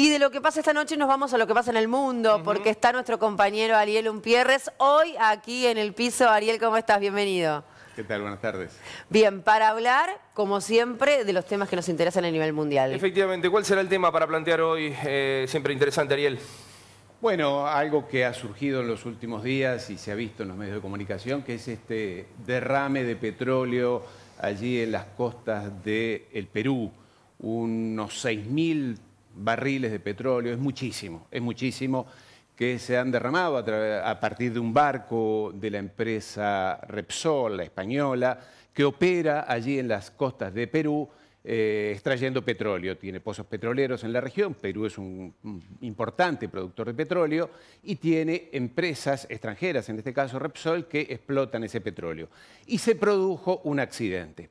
Y de lo que pasa esta noche nos vamos a lo que pasa en el mundo, porque está nuestro compañero Ariel Umpierres hoy aquí en el piso. Ariel, ¿cómo estás? Bienvenido. ¿Qué tal? Buenas tardes. Bien, para hablar, como siempre, de los temas que nos interesan a nivel mundial. Efectivamente, ¿cuál será el tema para plantear hoy? Eh, siempre interesante, Ariel. Bueno, algo que ha surgido en los últimos días y se ha visto en los medios de comunicación, que es este derrame de petróleo allí en las costas del Perú. Unos 6.000 barriles de petróleo, es muchísimo, es muchísimo que se han derramado a, partir de un barco de la empresa Repsol, la española, que opera allí en las costas de Perú eh, extrayendo petróleo. Tiene pozos petroleros en la región, Perú es un importante productor de petróleo y tiene empresas extranjeras, en este caso Repsol, que explotan ese petróleo. Y se produjo un accidente.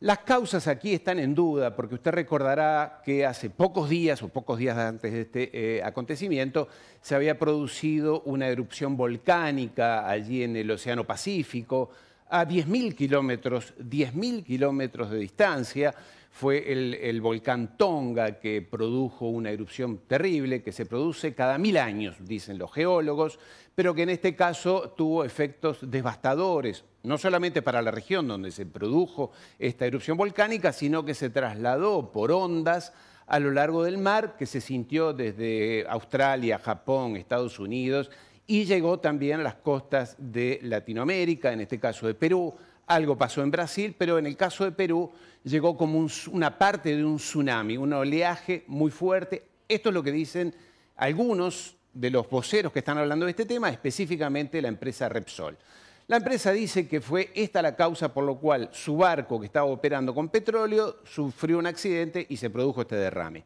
Las causas aquí están en duda porque usted recordará que hace pocos días o pocos días antes de este eh, acontecimiento se había producido una erupción volcánica allí en el Océano Pacífico, a 10.000 kilómetros, 10.000 kilómetros de distancia. Fue el, el, volcán Tonga que produjo una erupción terrible que se produce cada mil años, dicen los geólogos, pero que en este caso tuvo efectos devastadores, no solamente para la región donde se produjo esta erupción volcánica, sino que se trasladó por ondas a lo largo del mar, que se sintió desde Australia, Japón, Estados Unidos y llegó también a las costas de Latinoamérica, en este caso de Perú. Algo pasó en Brasil, pero en el caso de Perú llegó como una parte de un tsunami, un oleaje muy fuerte. Esto es lo que dicen algunos de los voceros que están hablando de este tema, específicamente la empresa Repsol. La empresa dice que fue esta la causa por lo cual su barco que estaba operando con petróleo sufrió un accidente y se produjo este derrame.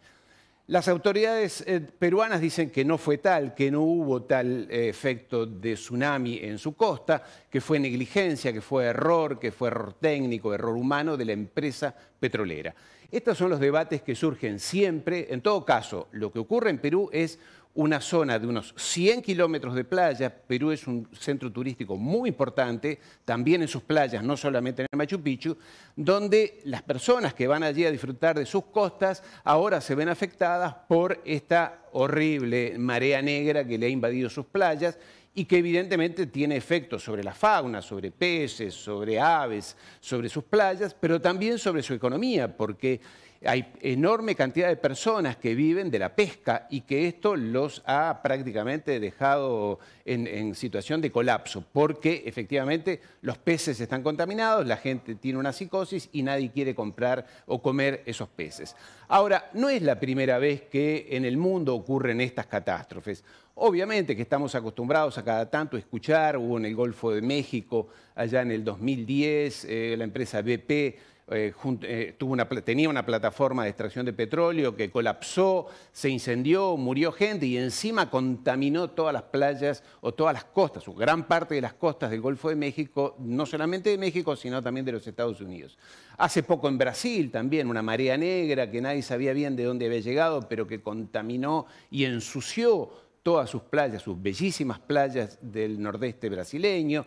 Las autoridades eh, peruanas dicen que no fue tal, que no hubo tal eh, efecto de tsunami en su costa, que fue negligencia, que fue error, que fue error técnico, error humano de la empresa petrolera. Estos son los debates que surgen siempre. En todo caso, lo que ocurre en Perú es una zona de unos 100 kilómetros de playa. Perú es un centro turístico muy importante, también en sus playas, no solamente en el Machu Picchu, donde las personas que van allí a disfrutar de sus costas ahora se ven afectadas por esta horrible marea negra que le ha invadido sus playas y que evidentemente tiene efectos sobre la fauna, sobre peces, sobre aves, sobre sus playas, pero también sobre su economía, porque hay enorme cantidad de personas que viven de la pesca y que esto los ha prácticamente dejado en, situación de colapso, porque efectivamente los peces están contaminados, la gente tiene una psicosis y nadie quiere comprar o comer esos peces. Ahora, no es la primera vez que en el mundo ocurren estas catástrofes. Obviamente que estamos acostumbrados a cada tanto escuchar, hubo en el Golfo de México allá en el 2010, eh, la empresa BP eh, eh, tuvo tenía una plataforma de extracción de petróleo que colapsó, se incendió, murió gente y encima contaminó todas las playas o todas las costas, o gran parte de las costas del Golfo de México, no solamente de México, sino también de los Estados Unidos. Hace poco en Brasil también una marea negra que nadie sabía bien de dónde había llegado, pero que contaminó y ensució todas sus playas, sus bellísimas playas del nordeste brasileño.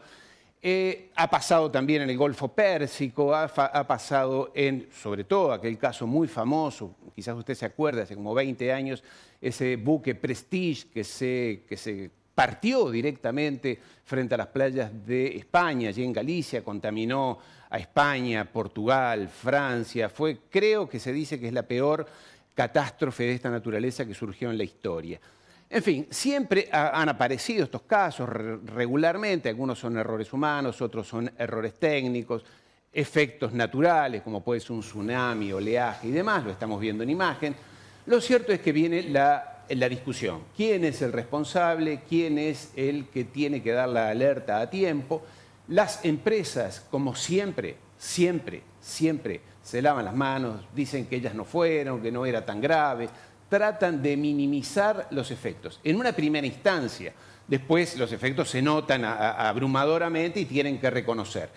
Eh, ha pasado también en el Golfo Pérsico, ha, pasado en, sobre todo, aquel caso muy famoso, quizás usted se acuerde, hace como 20 años, ese buque Prestige que se, que se partió directamente frente a las playas de España, allí en Galicia, contaminó a España, Portugal, Francia, fue, creo que se dice que es la peor catástrofe de esta naturaleza que surgió en la historia. En fin, siempre han aparecido estos casos regularmente, algunos son errores humanos, otros son errores técnicos, efectos naturales, como puede ser un tsunami, oleaje y demás, lo estamos viendo en imagen. Lo cierto es que viene la, la discusión, quién es el responsable, quién es el que tiene que dar la alerta a tiempo. Las empresas, como siempre, siempre, siempre, se lavan las manos, dicen que ellas no fueron, que no era tan grave, tratan de minimizar los efectos. En una primera instancia, después los efectos se notan abrumadoramente y tienen que reconocer.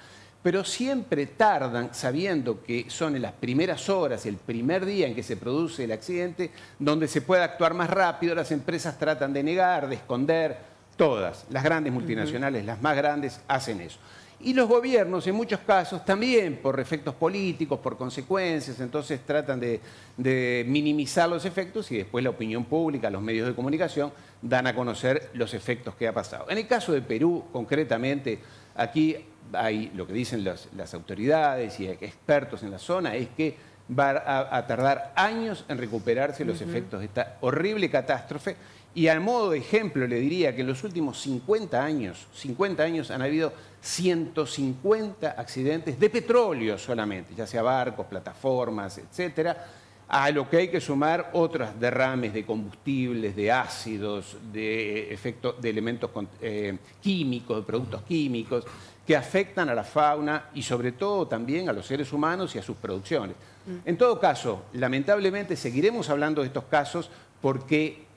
Pero siempre tardan, sabiendo que son en las primeras horas, el primer día en que se produce el accidente, donde se puede actuar más rápido, las empresas tratan de negar, de esconder, todas, las grandes multinacionales, las más grandes, hacen eso. Y los gobiernos, en muchos casos, también por efectos políticos, por consecuencias, entonces tratan de, minimizar los efectos y después la opinión pública, los medios de comunicación, dan a conocer los efectos que ha pasado. En el caso de Perú, concretamente, aquí hay lo que dicen las, autoridades y expertos en la zona, es que va a, tardar años en recuperarse los efectos de esta horrible catástrofe y al modo de ejemplo le diría que en los últimos 50 años, 50 años han habido 150 accidentes de petróleo solamente, ya sea barcos, plataformas, etcétera, a lo que hay que sumar otros derrames de combustibles, de ácidos, de efecto, de elementos eh, químicos, de productos químicos que afectan a la fauna y sobre todo también a los seres humanos y a sus producciones. Mm. En todo caso, lamentablemente seguiremos hablando de estos casos porque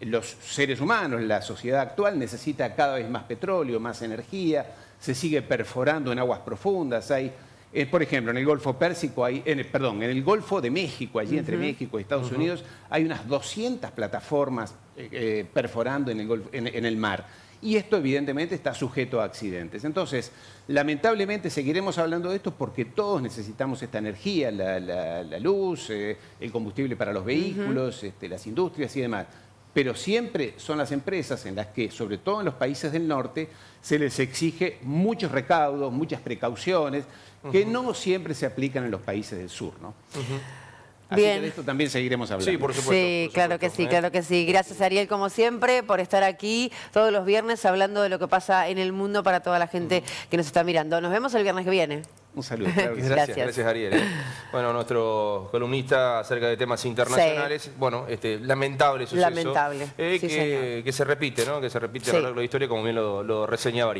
los seres humanos, la sociedad actual necesita cada vez más petróleo, más energía, se sigue perforando en aguas profundas, hay eh, por ejemplo, en el Golfo Pérsico, hay, en el, perdón, en el Golfo de México, allí entre México y Estados Unidos, hay unas 200 plataformas eh, eh, perforando en el, en, el mar. Y esto evidentemente está sujeto a accidentes. Entonces, lamentablemente seguiremos hablando de esto porque todos necesitamos esta energía, la, luz, el combustible para los vehículos, este, las industrias y demás pero siempre son las empresas en las que, sobre todo en los países del norte, se les exige muchos recaudos, muchas precauciones, que no siempre se aplican en los países del sur. ¿no? Así Bien. que de esto también seguiremos hablando. Sí, por supuesto. Sí, claro que sí, ¿eh? claro que sí. Gracias, Ariel, como siempre, por estar aquí todos los viernes hablando de lo que pasa en el mundo para toda la gente que nos está mirando. Nos vemos el viernes que viene. Un saludo. gracias. gracias. Ariel. ¿eh? Bueno, nuestro columnista acerca de temas internacionales. Bueno, este, lamentable suceso. Lamentable. Eh, que, se repite, ¿no? Que se repite a lo largo de la historia, como bien lo, lo reseñaba Ariel.